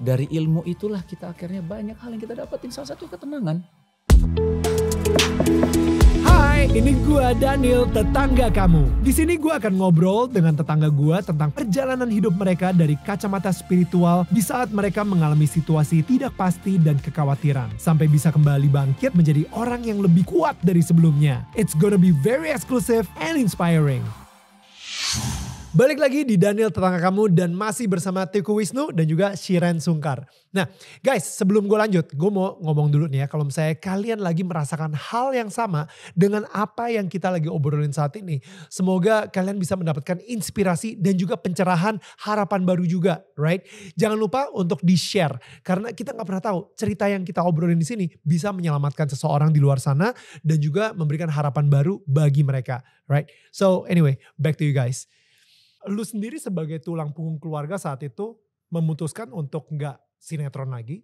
Dari ilmu itulah kita akhirnya banyak hal yang kita dapatin. Salah satu ketenangan. Hai, ini gua Daniel, tetangga kamu. Di sini gua akan ngobrol dengan tetangga gua tentang perjalanan hidup mereka dari kacamata spiritual di saat mereka mengalami situasi tidak pasti dan kekhawatiran sampai bisa kembali bangkit menjadi orang yang lebih kuat dari sebelumnya. It's gonna be very exclusive and inspiring. Balik lagi di Daniel Tetangga Kamu dan masih bersama Teku Wisnu dan juga Shiren Sungkar. Nah guys sebelum gue lanjut gue mau ngomong dulu nih ya kalau misalnya kalian lagi merasakan hal yang sama dengan apa yang kita lagi obrolin saat ini. Semoga kalian bisa mendapatkan inspirasi dan juga pencerahan harapan baru juga right. Jangan lupa untuk di share karena kita nggak pernah tahu cerita yang kita obrolin di sini bisa menyelamatkan seseorang di luar sana dan juga memberikan harapan baru bagi mereka right. So anyway back to you guys. Lu sendiri sebagai tulang punggung keluarga saat itu memutuskan untuk nggak sinetron lagi.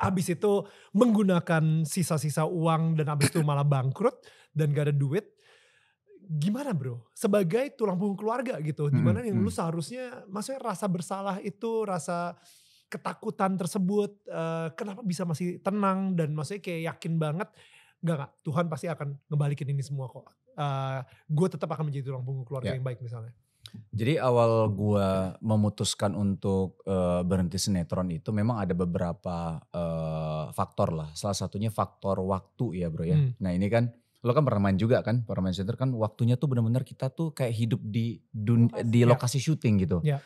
abis itu menggunakan sisa-sisa uang dan abis itu malah bangkrut dan gak ada duit. Gimana bro? Sebagai tulang punggung keluarga gitu. Hmm, dimana yang hmm. lu seharusnya, maksudnya rasa bersalah itu, rasa ketakutan tersebut. Uh, kenapa bisa masih tenang dan maksudnya kayak yakin banget. Enggak, gak Tuhan pasti akan ngebalikin ini semua kok. Uh, eh, gue tetap akan menjadi tulang punggung keluarga yeah. yang baik misalnya. Jadi awal gue memutuskan untuk uh, berhenti sinetron itu memang ada beberapa uh, faktor lah. Salah satunya faktor waktu ya bro ya. Hmm. Nah ini kan lo kan pernah main juga kan, pernah main sinetron kan waktunya tuh benar-benar kita tuh kayak hidup di dun lokasi, di ya. lokasi ya. syuting gitu. Ya.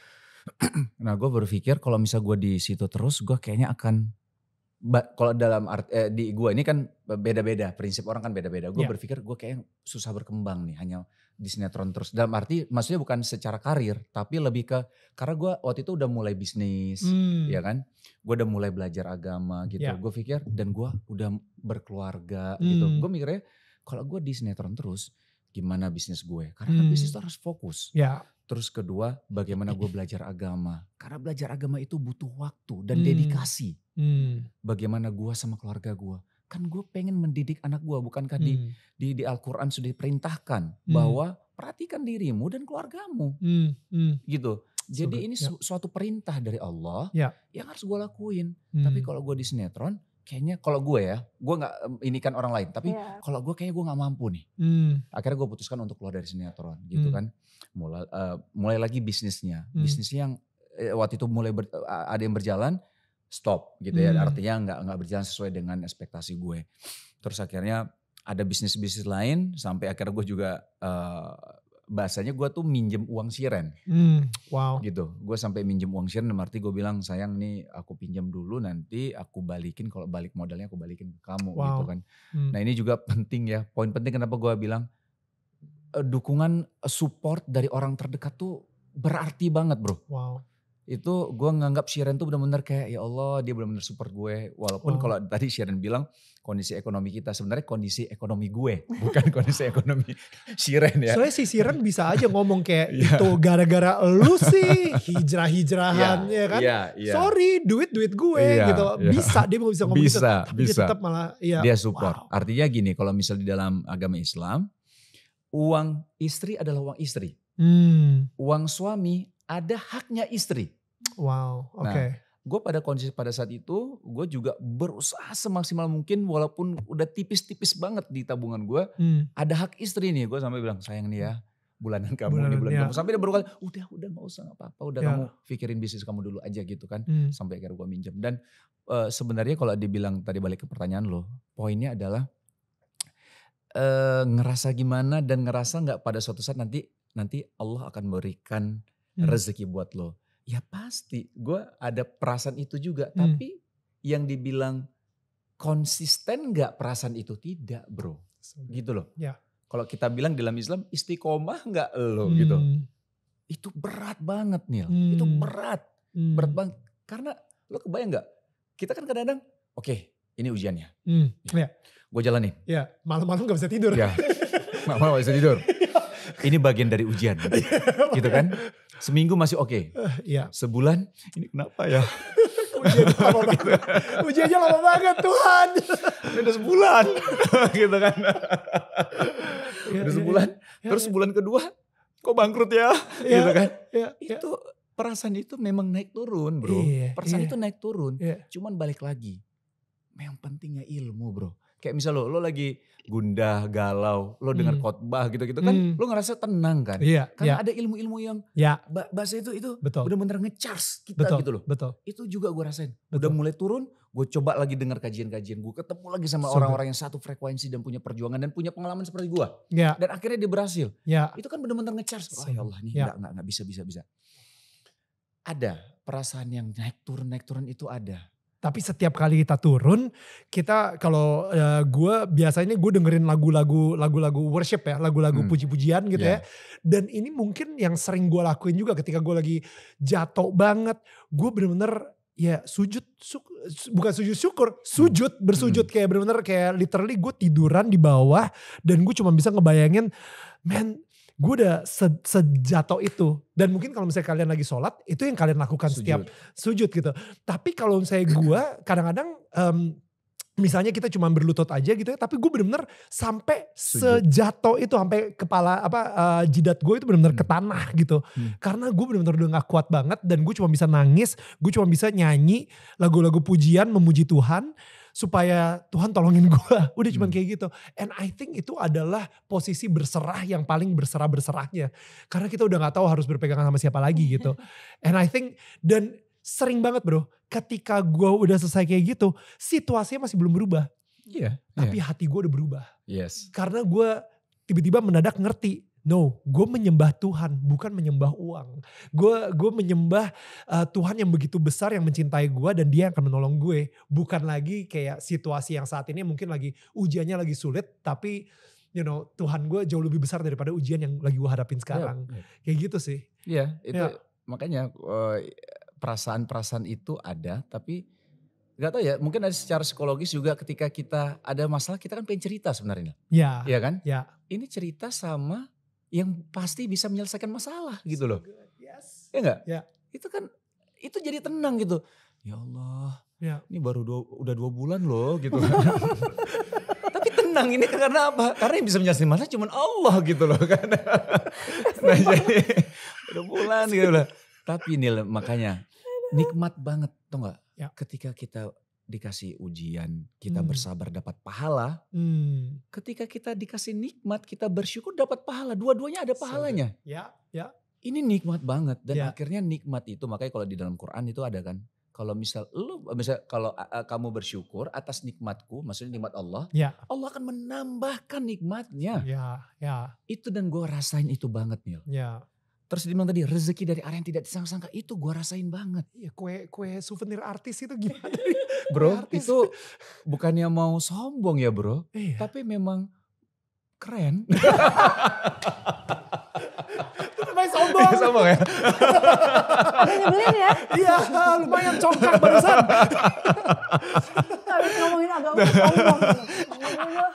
nah gue berpikir kalau misal gue di situ terus gue kayaknya akan kalau dalam art, eh, di gue ini kan beda-beda prinsip orang kan beda-beda. Gue yeah. berpikir gue kayak susah berkembang nih hanya di sinetron terus. Dalam arti maksudnya bukan secara karir, tapi lebih ke karena gue waktu itu udah mulai bisnis, hmm. ya kan? Gue udah mulai belajar agama gitu. Yeah. Gue pikir dan gue udah berkeluarga gitu. hmm. gitu. Gue mikirnya kalau gue di sinetron terus, gimana bisnis gue? Karena kan hmm. bisnis itu harus fokus. Yeah. Terus kedua, bagaimana gue belajar agama? Karena belajar agama itu butuh waktu dan hmm. dedikasi. Hmm. Bagaimana gue sama keluarga gue? kan gue pengen mendidik anak gue bukankah hmm. di di di al sudah diperintahkan hmm. bahwa perhatikan dirimu dan keluargamu hmm. Hmm. gitu jadi ini ya. suatu perintah dari Allah ya. yang harus gue lakuin hmm. tapi kalau gue di sinetron kayaknya kalau gue ya gue nggak ini kan orang lain tapi ya. kalau gue kayaknya gue nggak mampu nih hmm. akhirnya gue putuskan untuk keluar dari sinetron gitu hmm. kan mulai uh, mulai lagi bisnisnya hmm. bisnisnya yang eh, waktu itu mulai ber, eh, ada yang berjalan stop gitu ya. Hmm. Artinya nggak nggak berjalan sesuai dengan ekspektasi gue. Terus akhirnya ada bisnis-bisnis lain sampai akhirnya gue juga uh, bahasanya gue tuh minjem uang siren. Hmm, wow. Gitu. Gue sampai minjem uang siren Berarti gue bilang sayang nih aku pinjam dulu nanti aku balikin kalau balik modalnya aku balikin ke kamu gitu wow. gitu kan. Hmm. Nah ini juga penting ya. Poin penting kenapa gue bilang eh, dukungan eh, support dari orang terdekat tuh berarti banget bro. Wow itu gue nganggap Sharon tuh benar-benar kayak ya Allah dia benar-benar support gue walaupun oh. kalau tadi Sharon bilang kondisi ekonomi kita sebenarnya kondisi ekonomi gue bukan kondisi ekonomi Sharon ya. Soalnya si Sharon bisa aja ngomong kayak yeah. itu gara-gara lu sih hijrah-hijrahan yeah. ya kan. Yeah, yeah. Sorry duit-duit gue yeah, gitu. Yeah. Bisa dia mau bisa ngomong gitu. bisa, gitu. Tapi bisa. dia tetap malah ya, dia support. Wow. Artinya gini kalau misal di dalam agama Islam uang istri adalah uang istri. Hmm. Uang suami ada haknya istri. Wow, nah, oke. Okay. Nah, gue pada kondisi pada saat itu gue juga berusaha semaksimal mungkin walaupun udah tipis-tipis banget di tabungan gue hmm. ada hak istri nih gue sampai bilang sayang nih ya bulanan kamu bulanan, nih bulan ya. kamu sampai dia berulang, udah udah nggak usah apa-apa udah ya. kamu pikirin bisnis kamu dulu aja gitu kan hmm. sampai akhirnya gue minjem dan uh, sebenarnya kalau dibilang tadi balik ke pertanyaan lo poinnya adalah uh, ngerasa gimana dan ngerasa nggak pada suatu saat nanti nanti Allah akan berikan hmm. rezeki buat lo Ya pasti, gue ada perasaan itu juga. Hmm. Tapi yang dibilang konsisten nggak perasaan itu tidak bro. Gitu loh. Ya. Kalau kita bilang dalam Islam istiqomah nggak lo hmm. gitu. Itu berat banget Nil. Hmm. Itu berat. Hmm. Berat banget. Karena lo kebayang nggak? Kita kan kadang-kadang oke okay, ini ujiannya. Hmm. Ya. ya. Gue jalanin. Ya malam-malam nggak bisa tidur. Ya. malam-malam bisa tidur ini bagian dari ujian. Iya, gitu kan? Seminggu masih oke. Okay. Uh, eh, iya. Sebulan ini kenapa ya? Ujiannya lama banget. lama banget Tuhan. Ini udah sebulan. gitu kan. Ya, udah iya, iya. sebulan. Ya, ya. Terus sebulan kedua kok bangkrut ya? ya gitu kan. Ya, ya. Itu perasaan itu memang naik turun bro. ya, perasaan ya. itu naik turun. ya. Cuman balik lagi. Yang pentingnya ilmu bro kayak misal lo lo lagi gundah galau lo dengar hmm. khotbah gitu-gitu kan hmm. lo ngerasa tenang kan iya, karena iya. ada ilmu-ilmu yang ya. bahasa itu itu betul. udah bener ngecharge kita betul, gitu loh betul itu juga gue rasain betul. udah mulai turun gue coba lagi dengar kajian-kajian gue ketemu lagi sama orang-orang yang satu frekuensi dan punya perjuangan dan punya pengalaman seperti gue ya. dan akhirnya dia berhasil ya. itu kan bener-bener ngecharge oh, ya Allah nih ya. nggak nggak bisa bisa bisa ada perasaan yang naik turun naik turun itu ada tapi setiap kali kita turun, kita kalau uh, eh, gue biasanya gue dengerin lagu-lagu lagu-lagu worship ya, lagu-lagu hmm. puji-pujian gitu yeah. ya. Iya. Dan ini mungkin yang sering gue lakuin juga ketika gue lagi jatuh banget, gue bener-bener ya sujud su, bukan sujud syukur hmm. sujud bersujud hmm. kayak bener-bener kayak literally gue tiduran di bawah dan gue cuma bisa ngebayangin man gue udah se sejato itu dan mungkin kalau misalnya kalian lagi sholat itu yang kalian lakukan sujud. setiap sujud gitu tapi kalau misalnya gue kadang-kadang um, misalnya kita cuma berlutut aja gitu ya tapi gue bener-bener sampai sejato itu sampai kepala apa uh, jidat gue itu bener-bener hmm. ke tanah gitu hmm. karena gue bener-bener udah gak kuat banget dan gue cuma bisa nangis gue cuma bisa nyanyi lagu-lagu pujian memuji Tuhan supaya Tuhan tolongin gue. Udah cuman hmm. kayak gitu. And I think itu adalah posisi berserah yang paling berserah-berserahnya. Karena kita udah gak tahu harus berpegangan sama siapa lagi gitu. And I think dan sering banget bro ketika gue udah selesai kayak gitu situasinya masih belum berubah. Iya. Yeah, Tapi yeah. hati gue udah berubah. Yes. Karena gue tiba-tiba mendadak ngerti No, gue menyembah Tuhan, bukan menyembah uang. Gue gue menyembah uh, Tuhan yang begitu besar yang mencintai gue dan Dia yang akan menolong gue. Bukan lagi kayak situasi yang saat ini mungkin lagi ujiannya lagi sulit, tapi you know Tuhan gue jauh lebih besar daripada ujian yang lagi gue hadapin sekarang. Yeah. Kayak gitu sih. Iya, itu yeah. makanya perasaan eh, perasaan-perasaan itu ada, tapi nggak tahu ya mungkin ada secara psikologis juga ketika kita ada masalah kita kan pengen cerita sebenarnya Iya. iya kan Iya. ini cerita sama yang pasti bisa menyelesaikan masalah gitu loh. Yes. Ya enggak? Ya. Itu kan itu jadi tenang gitu. Ya Allah, ya. ini baru dua, udah dua bulan loh gitu Tapi tenang ini karena apa? Karena yang bisa menyelesaikan masalah cuma Allah gitu loh kan. nah jadi udah bulan gitu loh. Tapi nih makanya nikmat banget tau gak? Ya. Ketika kita dikasih ujian, kita hmm. bersabar dapat pahala. Hmm. Ketika kita dikasih nikmat, kita bersyukur dapat pahala. Dua-duanya ada pahalanya. So, ya, ya. Ini nikmat banget dan ya. akhirnya nikmat itu makanya kalau di dalam Quran itu ada kan. Kalau misal lu misal kalau uh, kamu bersyukur atas nikmatku, maksudnya nikmat Allah, ya. Allah akan menambahkan nikmatnya. Ya, ya. Itu dan gue rasain itu banget mil. Ya. Terus dia bilang tadi rezeki dari area yang tidak disangka-sangka itu gue rasain banget. Iya kue kue souvenir artis itu gimana? Iya, bro artis. itu bukannya mau sombong ya bro, iya. tapi memang keren. Lumayan sombong. Ya, sombong ya. nyebelin ya. Iya lumayan congkak barusan.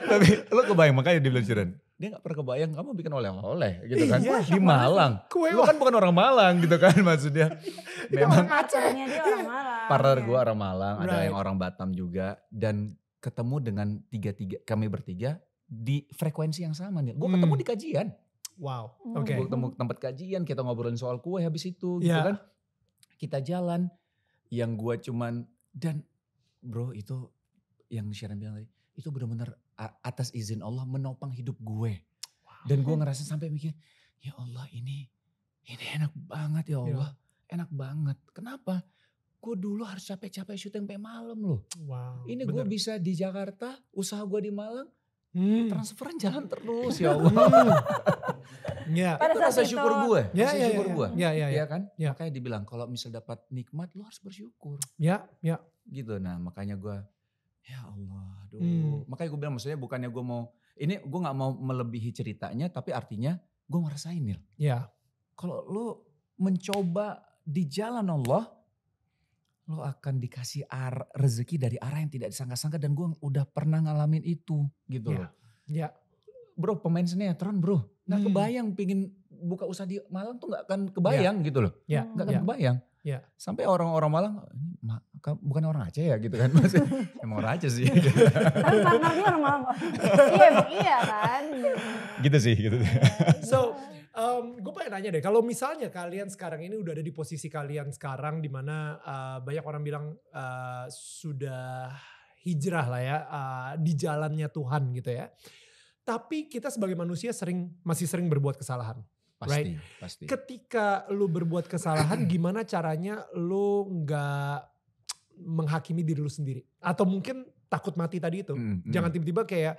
Tapi lo kebayang makanya dibilang Ciren. Dia gak pernah kebayang kamu bikin oleh-oleh gitu kan. Iya, di Malang. Kue lo kan bukan orang Malang gitu kan maksudnya. Memang pacarnya dia orang Malang. Partner iya. gue orang Malang, right. ada yang orang Batam juga. Dan ketemu dengan tiga-tiga, kami bertiga di frekuensi yang sama nih. Gue hmm. ketemu di kajian. Wow, hmm. oke. Okay. Gue ketemu tempat kajian, kita ngobrolin soal kue habis itu gitu iya. kan. Kita jalan, yang gue cuman, dan bro itu yang Sharon bilang tadi, itu benar-benar atas izin Allah menopang hidup gue. Wow. Dan gue ngerasa sampai mikir, ya Allah ini ini enak banget ya Allah. Ya. Enak banget. Kenapa? Gue dulu harus capek-capek syuting sampai malam loh. Wow. Ini gue bisa di Jakarta, usaha gue di Malang, hmm. transferan jalan terus ya Allah. Hmm. ya. Pada itu rasa syukur gue, ya, rasa ya, ya, syukur ya, gue. Ya, ya, ya. ya kan? Ya. Makanya dibilang kalau misal dapat nikmat lo harus bersyukur. Ya, ya. Gitu nah makanya gue ya Allah, aduh. Hmm. Makanya gue bilang maksudnya bukannya gue mau ini gue nggak mau melebihi ceritanya, tapi artinya gue ngerasain Nil. ya Kalau lu mencoba di jalan Allah, lo akan dikasih ar rezeki dari arah yang tidak disangka-sangka dan gue udah pernah ngalamin itu gitu ya. loh. Ya. Bro pemain sinetron bro, nggak hmm. kebayang pingin buka usaha di malam tuh nggak akan kebayang ya. gitu loh. Ya. Nggak akan ya. kebayang. Ya. Sampai orang-orang Malang, bukan orang Aceh ya gitu kan. Maksudnya, emang orang Aceh sih. Tapi partnernya kan orang Malang. iya, iya kan. Gitu sih, gitu. Iya. so, um, gue pengen nanya deh, kalau misalnya kalian sekarang ini udah ada di posisi kalian sekarang di mana uh, banyak orang bilang uh, sudah hijrah lah ya, uh, di jalannya Tuhan gitu ya. Tapi kita sebagai manusia sering masih sering berbuat kesalahan Pasti, right? pasti. Ketika lu berbuat kesalahan, gimana caranya lu nggak menghakimi diri lu sendiri? Atau mungkin takut mati tadi itu. Hmm, hmm. Jangan tiba-tiba hmm. kayak,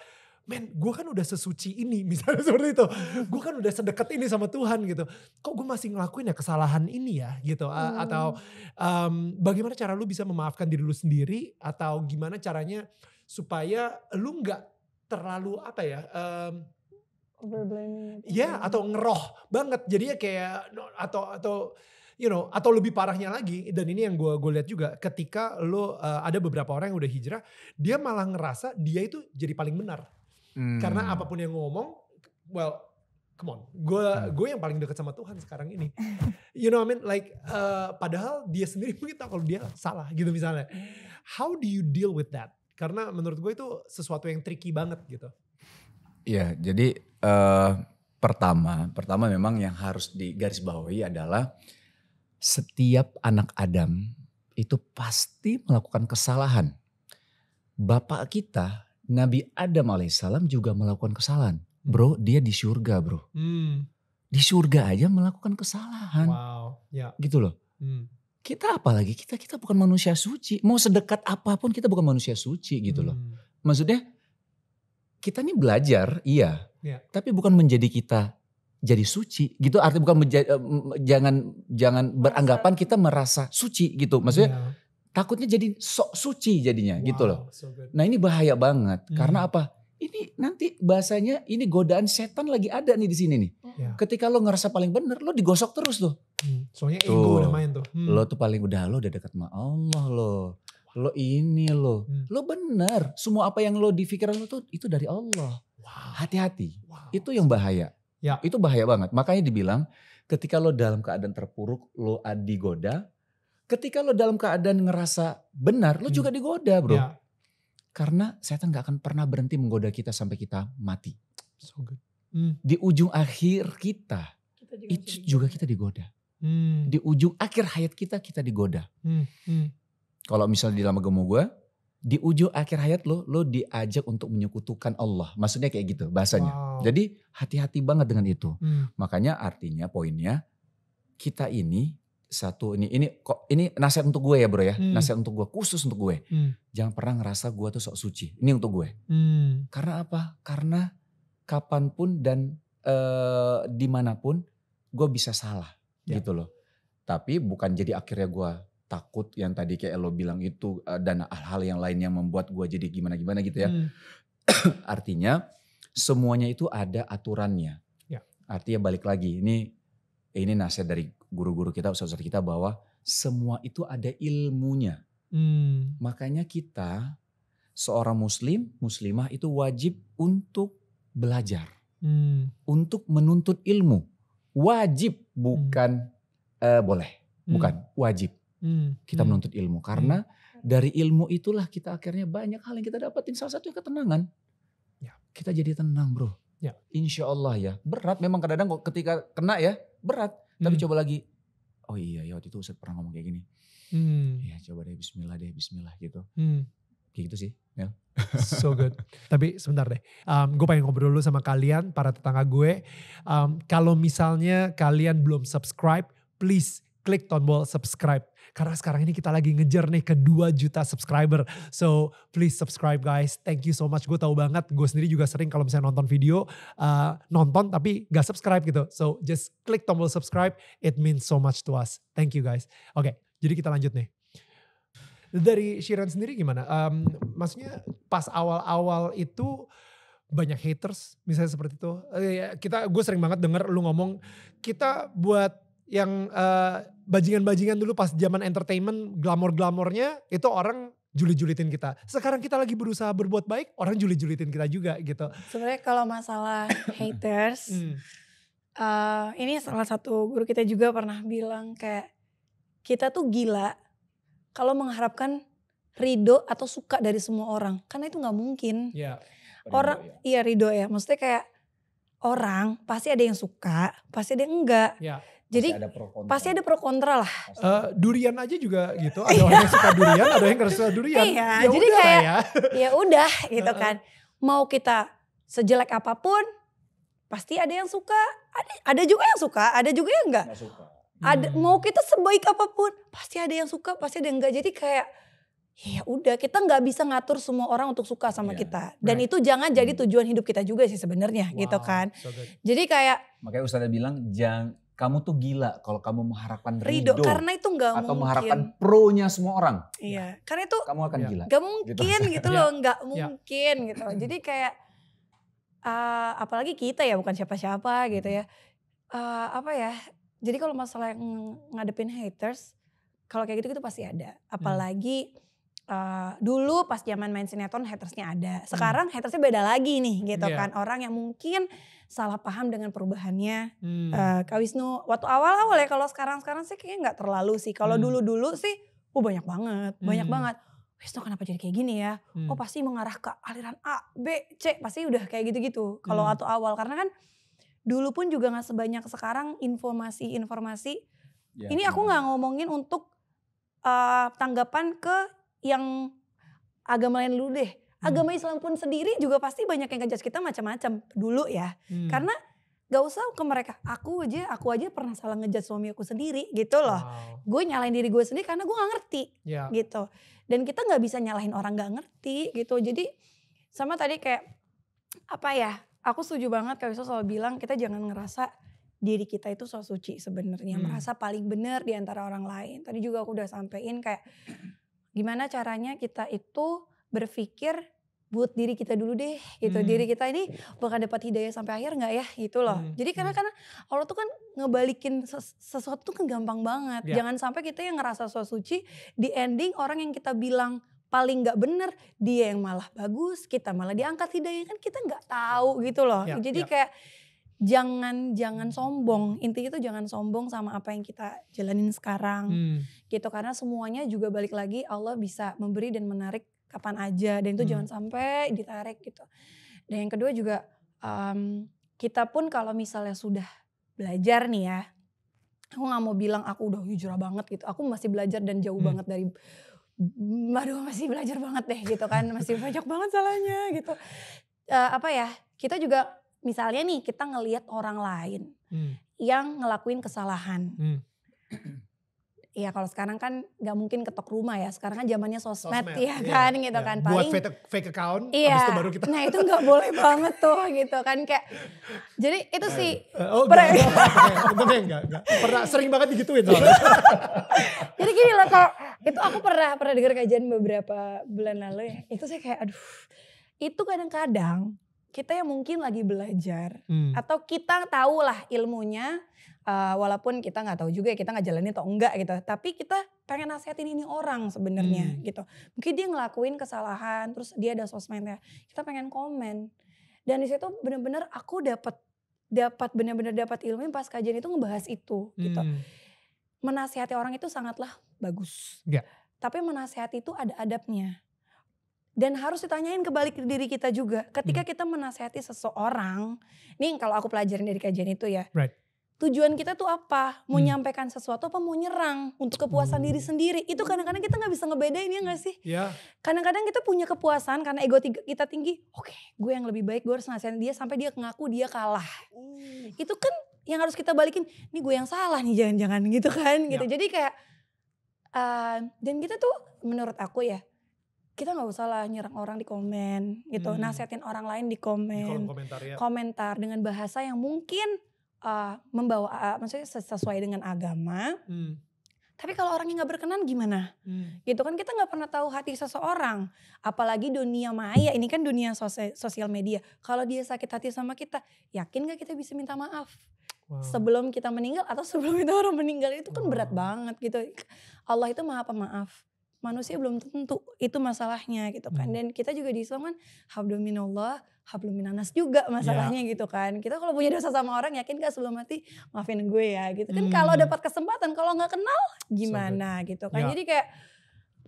men gue kan udah sesuci ini misalnya seperti itu. gue kan udah sedekat ini sama Tuhan gitu. Kok gue masih ngelakuin ya kesalahan ini ya gitu. Hmm. Atau um, bagaimana cara lu bisa memaafkan diri lu sendiri? Atau gimana caranya supaya lu nggak terlalu apa ya... Um, Overblaming. Ya, atau ngeroh banget. Jadinya kayak atau atau you know, atau lebih parahnya lagi dan ini yang gue gue lihat juga ketika lo uh, ada beberapa orang yang udah hijrah, dia malah ngerasa dia itu jadi paling benar. Hmm. Karena apapun yang ngomong, well come on, gue hmm. gue yang paling dekat sama Tuhan sekarang ini. You know what I mean? Like uh, padahal dia sendiri mungkin tahu kalau dia salah gitu misalnya. How do you deal with that? Karena menurut gue itu sesuatu yang tricky banget gitu. Ya, jadi uh, pertama, pertama memang yang harus digarisbawahi adalah setiap anak Adam itu pasti melakukan kesalahan. Bapak kita Nabi Adam alaihissalam juga melakukan kesalahan. Hmm. Bro, dia di surga bro. Hmm. Di surga aja melakukan kesalahan. Wow, ya. Gitu loh. Hmm. Kita apalagi kita kita bukan manusia suci. Mau sedekat apapun kita bukan manusia suci gitu hmm. loh. Maksudnya kita ini belajar, iya. Yeah. Tapi bukan menjadi kita jadi suci gitu Arti bukan menjadi, eh, jangan jangan merasa. beranggapan kita merasa suci gitu maksudnya yeah. takutnya jadi sok suci jadinya gitu wow, gitu loh so nah ini bahaya banget mm. karena apa ini nanti bahasanya ini godaan setan lagi ada nih di sini nih yeah. ketika lo ngerasa paling bener lo digosok terus tuh. hmm. soalnya tuh, ego main tuh hmm. lo tuh paling udah lo udah dekat sama Allah lo lo ini lo hmm. lo benar semua apa yang lo di pikiran lo tuh itu dari Allah hati-hati wow. wow. itu yang bahaya ya. itu bahaya banget makanya dibilang ketika lo dalam keadaan terpuruk lo digoda ketika lo dalam keadaan ngerasa benar lo hmm. juga digoda bro ya. karena setan nggak akan pernah berhenti menggoda kita sampai kita mati so good. Hmm. di ujung akhir kita, itu juga kita digoda hmm. di ujung akhir hayat kita kita digoda hmm. Hmm kalau misalnya di dalam agama gue, di ujung akhir hayat lo, lo diajak untuk menyekutukan Allah. Maksudnya kayak gitu bahasanya. Wow. Jadi hati-hati banget dengan itu. Hmm. Makanya artinya poinnya kita ini satu ini ini kok ini nasihat untuk gue ya bro ya, hmm. nasihat untuk gue khusus untuk gue. Hmm. Jangan pernah ngerasa gue tuh sok suci. Ini untuk gue. Hmm. Karena apa? Karena kapanpun dan e, dimanapun gue bisa salah ya. gitu loh. Tapi bukan jadi akhirnya gue takut yang tadi kayak lo bilang itu eh, dan hal-hal yang lain yang membuat gue jadi gimana-gimana gitu ya. Hmm. Artinya semuanya itu ada aturannya. Ya. Artinya balik lagi ini ini nasihat dari guru-guru kita, saudara ustaz kita bahwa semua itu ada ilmunya. Hmm. Makanya kita seorang muslim, muslimah itu wajib untuk belajar. Hmm. Untuk menuntut ilmu. Wajib bukan hmm. uh, boleh, hmm. bukan hmm. wajib hmm. kita hmm. menuntut ilmu karena hmm. dari ilmu itulah kita akhirnya banyak hal yang kita dapatin salah satunya ketenangan ya. kita jadi tenang bro ya. insya Allah ya berat memang kadang-kadang ketika kena ya berat hmm. tapi coba lagi oh iya ya waktu itu Ustaz pernah ngomong kayak gini hmm. ya coba deh Bismillah deh Bismillah gitu hmm. kayak gitu sih ya. so good. Tapi sebentar deh, um, gue pengen ngobrol dulu sama kalian, para tetangga gue. Um, kalau misalnya kalian belum subscribe, please klik tombol subscribe. Karena sekarang ini kita lagi ngejar nih ke 2 juta subscriber. So please subscribe guys. Thank you so much. Gue tahu banget. Gue sendiri juga sering kalau misalnya nonton video. Uh, nonton tapi gak subscribe gitu. So just klik tombol subscribe. It means so much to us. Thank you guys. Oke okay, jadi kita lanjut nih. Dari Shiran sendiri gimana? Um, maksudnya pas awal-awal itu banyak haters misalnya seperti itu. Eh, ya, kita gue sering banget denger lu ngomong kita buat yang bajingan eh, bajingan-bajingan dulu pas zaman entertainment glamor-glamornya itu orang juli julitin kita. Sekarang kita lagi berusaha berbuat baik, orang juli julitin kita juga gitu. Sebenarnya kalau masalah haters, hmm. uh, ini salah satu guru kita juga pernah bilang kayak kita tuh gila kalau mengharapkan ridho atau suka dari semua orang, karena itu nggak mungkin. Ya, rido, orang, ya. iya ridho ya. Maksudnya kayak orang pasti ada yang suka, pasti ada yang enggak. Ya. Jadi pasti ada pro kontra. Pasti ada pro kontra lah. Uh, durian aja juga gitu. Ada orang yang suka durian, ada yang gak suka durian. Iya, ya jadi udah, kayak ya. ya udah gitu kan. Mau kita sejelek apapun, pasti ada yang suka. Ada, ada juga yang suka, ada juga yang enggak. Gak suka. Ada, hmm. Mau kita sebaik apapun, pasti ada yang suka, pasti ada yang enggak. Jadi kayak ya udah kita nggak bisa ngatur semua orang untuk suka sama yeah, kita dan right. itu jangan jadi hmm. tujuan hidup kita juga sih sebenarnya gitu wow, gitu kan so jadi kayak makanya ustazah bilang jangan kamu tuh gila kalau kamu mengharapkan ridho, ridho karena itu nggak atau mengharapkan pro-nya semua orang. Iya, ya. karena itu kamu akan ya. gila. Gak mungkin gitu, gitu loh, iya. nggak iya. mungkin ya. gitu. Hmm. Jadi kayak uh, apalagi kita ya bukan siapa-siapa gitu hmm. ya. Uh, apa ya? Jadi kalau masalah yang ngadepin haters, kalau kayak gitu itu pasti ada. Hmm. Apalagi hmm Uh, dulu pas zaman main sinetron hatersnya ada. Hmm. Sekarang hmm. hatersnya beda lagi nih gitu yeah. kan. Orang yang mungkin salah paham dengan perubahannya. Hmm. Uh, Kak Wisnu waktu awal-awal ya kalau sekarang-sekarang sih kayaknya nggak terlalu sih. Kalau hmm. dulu-dulu sih oh banyak banget, hmm. banyak banget. Wisnu kenapa jadi kayak gini ya? Hmm. Oh pasti mengarah ke aliran A, B, C. Pasti udah kayak gitu-gitu kalau hmm. waktu awal karena kan dulu pun juga nggak sebanyak sekarang informasi-informasi. yeah. ini aku nggak ngomongin untuk uh, tanggapan ke yang agama lain dulu deh. Hmm. Agama hmm. Islam pun sendiri juga pasti banyak yang ngejudge kita macam-macam dulu ya. Hmm. Karena gak usah ke mereka. Aku aja, aku aja pernah salah ngejudge suami aku sendiri gitu loh. Wow. Gue nyalain diri gue sendiri karena gue gak ngerti yeah. gitu. Dan kita gak bisa nyalahin orang gak ngerti gitu. Jadi sama tadi kayak apa ya, aku setuju banget kalau soal bilang kita jangan ngerasa diri kita itu so suci sebenarnya hmm. merasa paling benar di antara orang lain. Tadi juga aku udah sampein kayak Gimana caranya kita itu berpikir buat diri kita dulu deh gitu hmm. diri kita ini iya. bakal dapat hidayah sampai akhir nggak ya gitu loh hmm. jadi karena hmm. karena Allah tuh kan ngebalikin sesuatu tuh kan gampang banget ya. jangan sampai kita yang ngerasa so suci di ending orang yang kita bilang paling nggak bener dia yang malah bagus kita malah diangkat hidayah kan kita nggak tahu gitu loh ya. jadi ya. kayak jangan jangan hmm. sombong intinya itu jangan sombong sama apa yang kita jalanin sekarang hmm. gitu karena semuanya juga balik lagi Allah bisa memberi dan menarik kapan aja dan itu hmm. jangan sampai ditarik gitu dan yang kedua juga um, kita pun kalau misalnya sudah belajar nih ya aku nggak mau bilang aku udah hijrah banget gitu aku masih belajar dan jauh hmm. banget dari baru masih belajar banget deh gitu kan masih banyak banget salahnya gitu uh, apa ya kita juga misalnya nih kita ngelihat orang lain hmm. yang ngelakuin kesalahan. Hmm. Iya kalau sekarang kan nggak mungkin ketok rumah ya. Sekarang kan zamannya sosmed, sosmed ya iya, kan iya, gitu iya. kan. Paling, fake, fake account, iya. itu baru kita. Nah itu nggak boleh banget tuh gitu kan kayak. Jadi itu eh, sih. Uh, oh pernah, enggak, enggak, enggak, enggak, enggak, Pernah sering banget digituin soalnya. jadi gini lah kalau itu aku pernah pernah dengar kajian beberapa bulan lalu ya. Itu saya kayak aduh. Itu kadang-kadang kita yang mungkin lagi belajar hmm. atau kita tahu lah ilmunya uh, walaupun kita nggak tahu juga ya, kita kita jalanin atau enggak gitu tapi kita pengen nasihatin ini orang sebenarnya hmm. gitu mungkin dia ngelakuin kesalahan terus dia ada sosmednya kita pengen komen dan di situ benar-benar aku dapat dapat benar-benar dapat ilmu pas kajian itu ngebahas itu gitu. hmm. gitu menasehati orang itu sangatlah bagus yeah. tapi menasehati itu ada adabnya dan harus ditanyain kebalik ke diri kita juga ketika hmm. kita menasehati seseorang nih kalau aku pelajarin dari kajian itu ya right. tujuan kita tuh apa mau hmm. nyampaikan sesuatu apa mau nyerang untuk kepuasan hmm. diri sendiri itu kadang-kadang kita nggak bisa ngebedain ya nggak sih yeah. kadang-kadang kita punya kepuasan karena ego kita tinggi oke okay, gue yang lebih baik gue harus nasehatin dia sampai dia ngaku dia kalah hmm. itu kan yang harus kita balikin ini gue yang salah nih jangan-jangan gitu kan yeah. gitu ya. jadi kayak uh, dan kita tuh menurut aku ya kita nggak usah lah nyerang orang di komen gitu, hmm. nasehatin orang lain di komen, di komentar, ya. komentar dengan bahasa yang mungkin uh, membawa, uh, maksudnya sesuai dengan agama. Hmm. Tapi kalau orangnya nggak berkenan gimana? Hmm. Gitu kan kita nggak pernah tahu hati seseorang, apalagi dunia maya ini kan dunia sosial, media. Kalau dia sakit hati sama kita, yakin nggak kita bisa minta maaf? Wow. Sebelum kita meninggal atau sebelum itu orang meninggal itu kan wow. berat banget gitu. Allah itu maha pemaaf manusia belum tentu itu masalahnya gitu kan hmm. dan kita juga di Islam kan habluminallah habluminanas juga iya. masalahnya yeah. gitu kan kita kalau punya dosa sama orang yakin gak sebelum mati maafin gue ya gitu kan hmm. kalau dapat kesempatan kalau nggak kenal gimana so gitu kan yeah. jadi kayak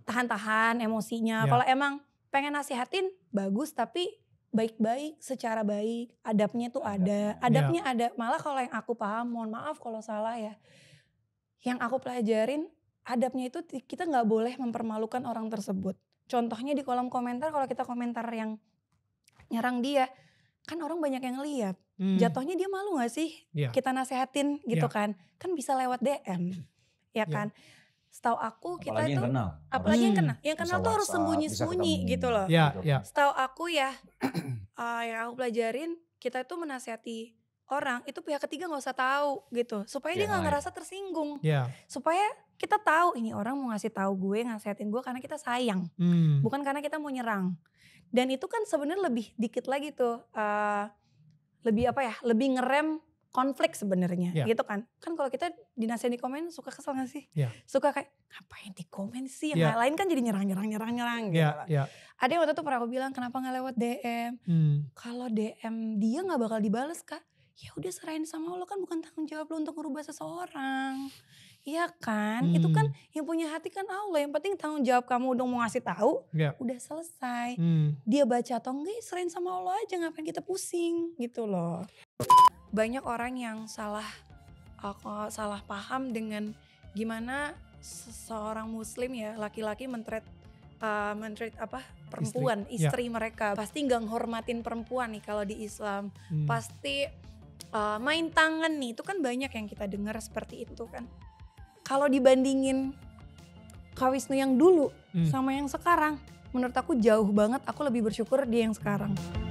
tahan-tahan emosinya yeah. kalau emang pengen nasihatin bagus tapi baik-baik secara baik adabnya tuh ada adabnya yeah. ada malah kalau yang aku paham mohon maaf kalau salah ya yang aku pelajarin adabnya itu kita nggak boleh mempermalukan orang tersebut. Contohnya di kolom komentar kalau kita komentar yang nyerang dia, kan orang banyak yang lihat. Hmm. Jatuhnya dia malu gak sih yeah. kita nasehatin gitu yeah. kan? Kan bisa lewat DM, ya iya. kan? Setau Setahu aku kita itu kenal. apalagi hmm. yang kenal, yang kenal tuh harus sembunyi-sembunyi gitu loh. Yeah, yeah. Gitu. Setahu aku ya, uh, yang aku pelajarin kita itu menasehati orang itu pihak ketiga nggak usah tahu gitu supaya yeah. dia ya. nggak ngerasa tersinggung yeah. supaya kita tahu ini orang mau ngasih tahu gue ngasihatin gue karena kita sayang hmm. bukan karena kita mau nyerang dan itu kan sebenarnya lebih dikit lagi tuh uh, lebih apa ya lebih ngerem konflik sebenarnya yeah. gitu kan kan kalau kita dinasihin di komen suka kesel gak sih yeah. suka kayak ngapain di komen sih yang yeah. lain kan jadi nyerang nyerang nyerang nyerang gitu yeah. Ya. ada yang waktu itu pernah aku bilang kenapa nggak lewat DM hmm. kalau DM dia nggak bakal dibales kak ya udah serahin sama Allah kan bukan tanggung jawab lo untuk merubah seseorang. Iya kan? Hmm. Itu kan yang punya hati kan Allah. Yang penting tanggung jawab kamu udah mau ngasih tahu, ya. udah selesai. Hmm. Dia baca atau enggak, ya serahin sama Allah aja ngapain kita pusing gitu loh. Banyak orang yang salah aku eh, salah paham dengan gimana seseorang muslim ya laki-laki mentret uh, apa perempuan istri, ya. istri yeah. mereka pasti nggak hormatin perempuan nih kalau di Islam hmm. pasti uh, main tangan nih itu kan banyak yang kita dengar seperti itu kan kalau dibandingin Kak Wisnu yang dulu hmm. sama yang sekarang menurut aku jauh banget aku lebih bersyukur dia yang sekarang